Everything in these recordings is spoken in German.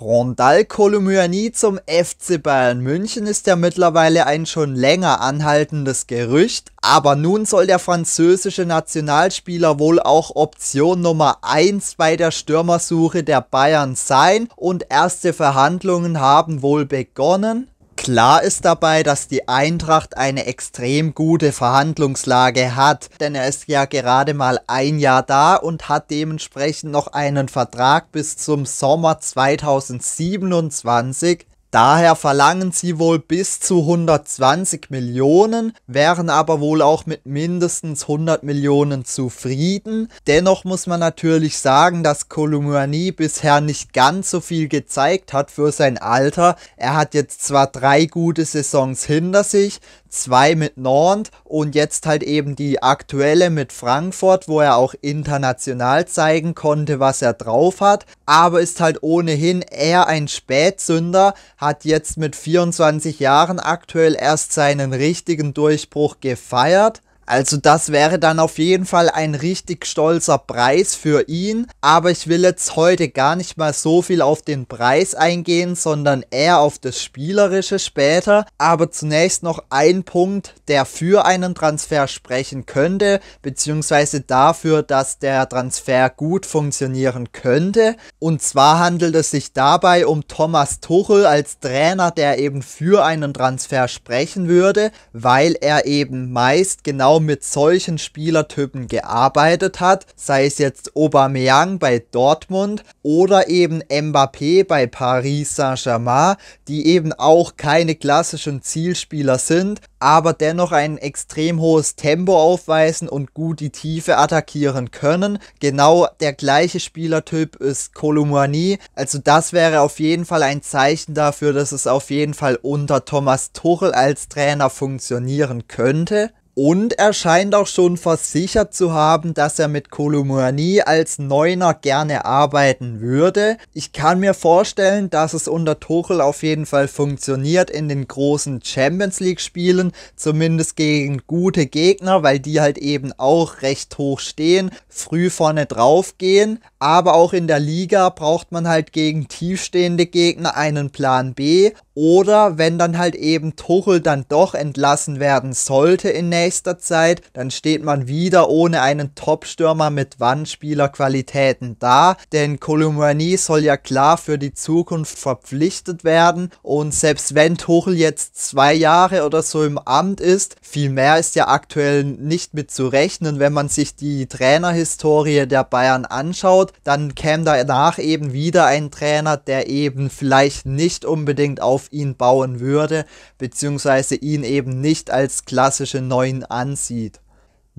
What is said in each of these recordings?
Rondal Kolomyani zum FC Bayern München ist ja mittlerweile ein schon länger anhaltendes Gerücht, aber nun soll der französische Nationalspieler wohl auch Option Nummer 1 bei der Stürmersuche der Bayern sein und erste Verhandlungen haben wohl begonnen. Klar ist dabei, dass die Eintracht eine extrem gute Verhandlungslage hat, denn er ist ja gerade mal ein Jahr da und hat dementsprechend noch einen Vertrag bis zum Sommer 2027 Daher verlangen sie wohl bis zu 120 Millionen, wären aber wohl auch mit mindestens 100 Millionen zufrieden. Dennoch muss man natürlich sagen, dass Kolumani bisher nicht ganz so viel gezeigt hat für sein Alter. Er hat jetzt zwar drei gute Saisons hinter sich, zwei mit Nantes und jetzt halt eben die aktuelle mit Frankfurt, wo er auch international zeigen konnte, was er drauf hat, aber ist halt ohnehin eher ein Spätsünder, hat jetzt mit 24 Jahren aktuell erst seinen richtigen Durchbruch gefeiert also das wäre dann auf jeden Fall ein richtig stolzer Preis für ihn. Aber ich will jetzt heute gar nicht mal so viel auf den Preis eingehen, sondern eher auf das Spielerische später. Aber zunächst noch ein Punkt, der für einen Transfer sprechen könnte, beziehungsweise dafür, dass der Transfer gut funktionieren könnte. Und zwar handelt es sich dabei um Thomas Tuchel als Trainer, der eben für einen Transfer sprechen würde, weil er eben meist genau Genau mit solchen Spielertypen gearbeitet hat, sei es jetzt Aubameyang bei Dortmund oder eben Mbappé bei Paris Saint-Germain, die eben auch keine klassischen Zielspieler sind, aber dennoch ein extrem hohes Tempo aufweisen und gut die Tiefe attackieren können. Genau der gleiche Spielertyp ist Kolumani, also das wäre auf jeden Fall ein Zeichen dafür, dass es auf jeden Fall unter Thomas Tuchel als Trainer funktionieren könnte. Und er scheint auch schon versichert zu haben, dass er mit Kolumani als Neuner gerne arbeiten würde. Ich kann mir vorstellen, dass es unter Tuchel auf jeden Fall funktioniert in den großen Champions League Spielen, zumindest gegen gute Gegner, weil die halt eben auch recht hoch stehen, früh vorne drauf gehen. Aber auch in der Liga braucht man halt gegen tiefstehende Gegner einen Plan B oder wenn dann halt eben Tuchel dann doch entlassen werden sollte in nächster Zeit, dann steht man wieder ohne einen Top-Stürmer mit Wandspielerqualitäten da, denn Colomani soll ja klar für die Zukunft verpflichtet werden und selbst wenn Tuchel jetzt zwei Jahre oder so im Amt ist, viel mehr ist ja aktuell nicht mit zu rechnen, wenn man sich die Trainerhistorie der Bayern anschaut, dann käme danach eben wieder ein Trainer, der eben vielleicht nicht unbedingt auf ihn bauen würde, beziehungsweise ihn eben nicht als klassische Neun ansieht.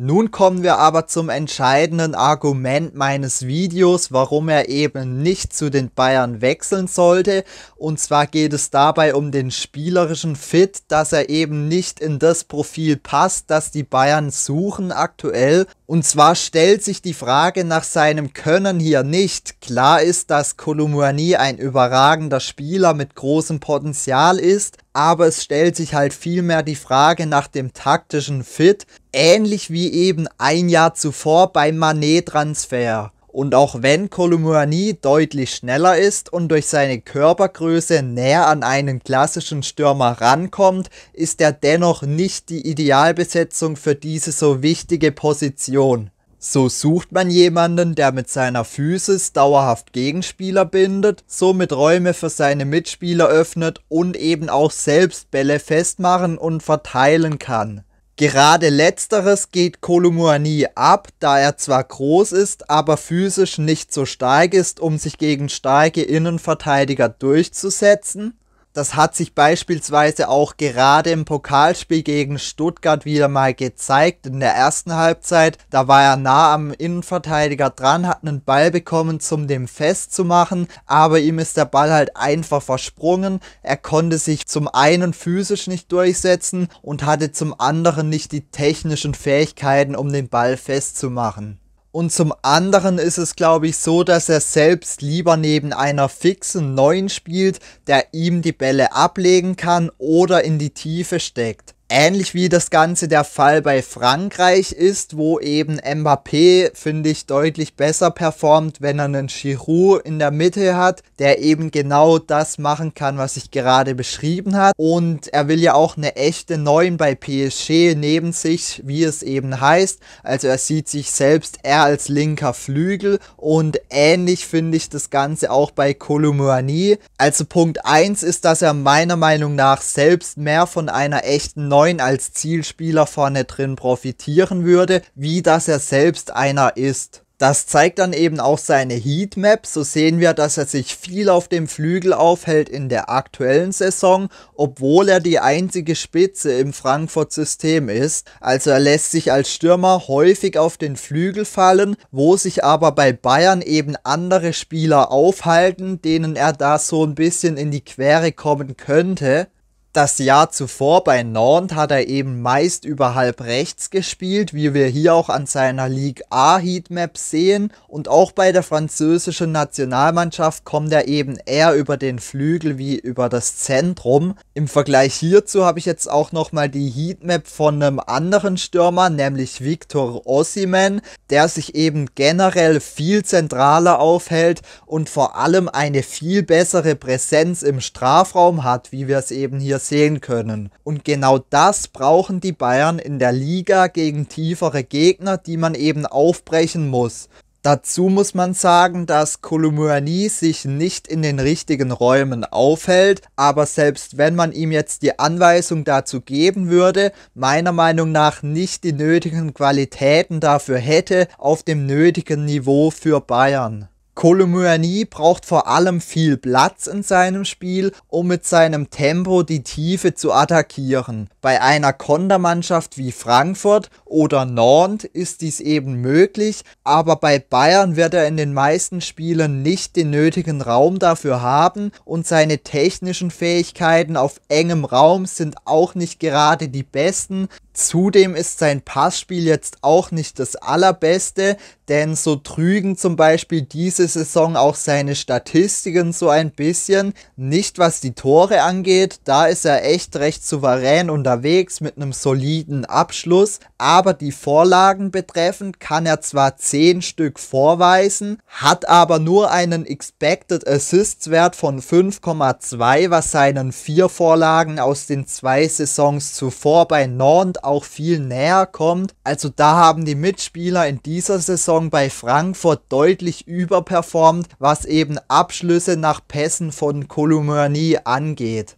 Nun kommen wir aber zum entscheidenden Argument meines Videos, warum er eben nicht zu den Bayern wechseln sollte. Und zwar geht es dabei um den spielerischen Fit, dass er eben nicht in das Profil passt, das die Bayern suchen aktuell. Und zwar stellt sich die Frage nach seinem Können hier nicht. Klar ist, dass Kolumani ein überragender Spieler mit großem Potenzial ist, aber es stellt sich halt vielmehr die Frage nach dem taktischen Fit, ähnlich wie eben ein Jahr zuvor beim Manet-Transfer. Und auch wenn Kolumuani deutlich schneller ist und durch seine Körpergröße näher an einen klassischen Stürmer rankommt, ist er dennoch nicht die Idealbesetzung für diese so wichtige Position. So sucht man jemanden, der mit seiner Physis dauerhaft Gegenspieler bindet, somit Räume für seine Mitspieler öffnet und eben auch selbst Bälle festmachen und verteilen kann. Gerade letzteres geht Kolumuani ab, da er zwar groß ist, aber physisch nicht so stark ist, um sich gegen starke Innenverteidiger durchzusetzen das hat sich beispielsweise auch gerade im Pokalspiel gegen Stuttgart wieder mal gezeigt. In der ersten Halbzeit, da war er nah am Innenverteidiger dran, hat einen Ball bekommen, um dem festzumachen, aber ihm ist der Ball halt einfach versprungen. Er konnte sich zum einen physisch nicht durchsetzen und hatte zum anderen nicht die technischen Fähigkeiten, um den Ball festzumachen. Und zum anderen ist es, glaube ich, so, dass er selbst lieber neben einer fixen Neuen spielt, der ihm die Bälle ablegen kann oder in die Tiefe steckt ähnlich wie das Ganze der Fall bei Frankreich ist, wo eben Mbappé, finde ich, deutlich besser performt, wenn er einen Giroud in der Mitte hat, der eben genau das machen kann, was ich gerade beschrieben habe. Und er will ja auch eine echte 9 bei PSG neben sich, wie es eben heißt. Also er sieht sich selbst eher als linker Flügel und ähnlich finde ich das Ganze auch bei Kolumani. Also Punkt 1 ist, dass er meiner Meinung nach selbst mehr von einer echten 9 9 als Zielspieler vorne drin profitieren würde, wie das er selbst einer ist. Das zeigt dann eben auch seine Heatmap. So sehen wir, dass er sich viel auf dem Flügel aufhält in der aktuellen Saison, obwohl er die einzige Spitze im Frankfurt-System ist. Also er lässt sich als Stürmer häufig auf den Flügel fallen, wo sich aber bei Bayern eben andere Spieler aufhalten, denen er da so ein bisschen in die Quere kommen könnte das Jahr zuvor bei Nantes hat er eben meist über halb rechts gespielt, wie wir hier auch an seiner Ligue A Heatmap sehen. Und auch bei der französischen Nationalmannschaft kommt er eben eher über den Flügel wie über das Zentrum. Im Vergleich hierzu habe ich jetzt auch nochmal die Heatmap von einem anderen Stürmer, nämlich Victor Ossiman, der sich eben generell viel zentraler aufhält und vor allem eine viel bessere Präsenz im Strafraum hat, wie wir es eben hier sehen können. Und genau das brauchen die Bayern in der Liga gegen tiefere Gegner, die man eben aufbrechen muss. Dazu muss man sagen, dass Kolumuani sich nicht in den richtigen Räumen aufhält, aber selbst wenn man ihm jetzt die Anweisung dazu geben würde, meiner Meinung nach nicht die nötigen Qualitäten dafür hätte auf dem nötigen Niveau für Bayern. Kolomyani braucht vor allem viel Platz in seinem Spiel, um mit seinem Tempo die Tiefe zu attackieren. Bei einer Kontermannschaft wie Frankfurt oder Nantes ist dies eben möglich, aber bei Bayern wird er in den meisten Spielen nicht den nötigen Raum dafür haben und seine technischen Fähigkeiten auf engem Raum sind auch nicht gerade die besten. Zudem ist sein Passspiel jetzt auch nicht das allerbeste, denn so trügen zum Beispiel diese Saison auch seine Statistiken so ein bisschen. Nicht was die Tore angeht, da ist er echt recht souverän unterwegs mit einem soliden Abschluss, aber die Vorlagen betreffend kann er zwar 10 Stück vorweisen, hat aber nur einen Expected Assists Wert von 5,2, was seinen vier Vorlagen aus den zwei Saisons zuvor bei Nantes auch viel näher kommt. Also da haben die Mitspieler in dieser Saison bei Frankfurt deutlich überperformt, was eben Abschlüsse nach Pässen von Kolumani angeht.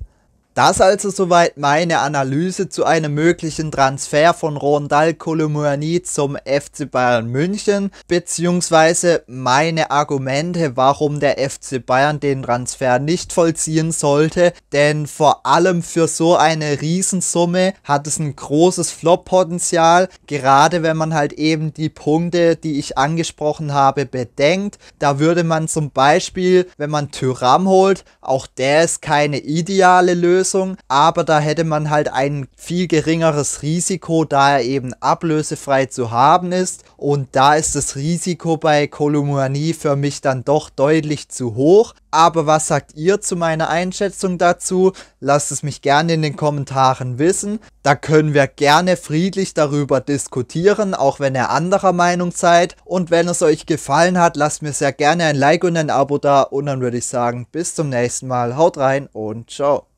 Das also soweit meine Analyse zu einem möglichen Transfer von Rondal Colomouani zum FC Bayern München, beziehungsweise meine Argumente, warum der FC Bayern den Transfer nicht vollziehen sollte, denn vor allem für so eine Riesensumme hat es ein großes Flop-Potenzial, gerade wenn man halt eben die Punkte, die ich angesprochen habe, bedenkt. Da würde man zum Beispiel, wenn man Tyram holt, auch der ist keine ideale Lösung, Ablösung, aber da hätte man halt ein viel geringeres Risiko, da er eben ablösefrei zu haben ist. Und da ist das Risiko bei Kolumani für mich dann doch deutlich zu hoch. Aber was sagt ihr zu meiner Einschätzung dazu? Lasst es mich gerne in den Kommentaren wissen. Da können wir gerne friedlich darüber diskutieren, auch wenn ihr anderer Meinung seid. Und wenn es euch gefallen hat, lasst mir sehr gerne ein Like und ein Abo da. Und dann würde ich sagen, bis zum nächsten Mal. Haut rein und ciao.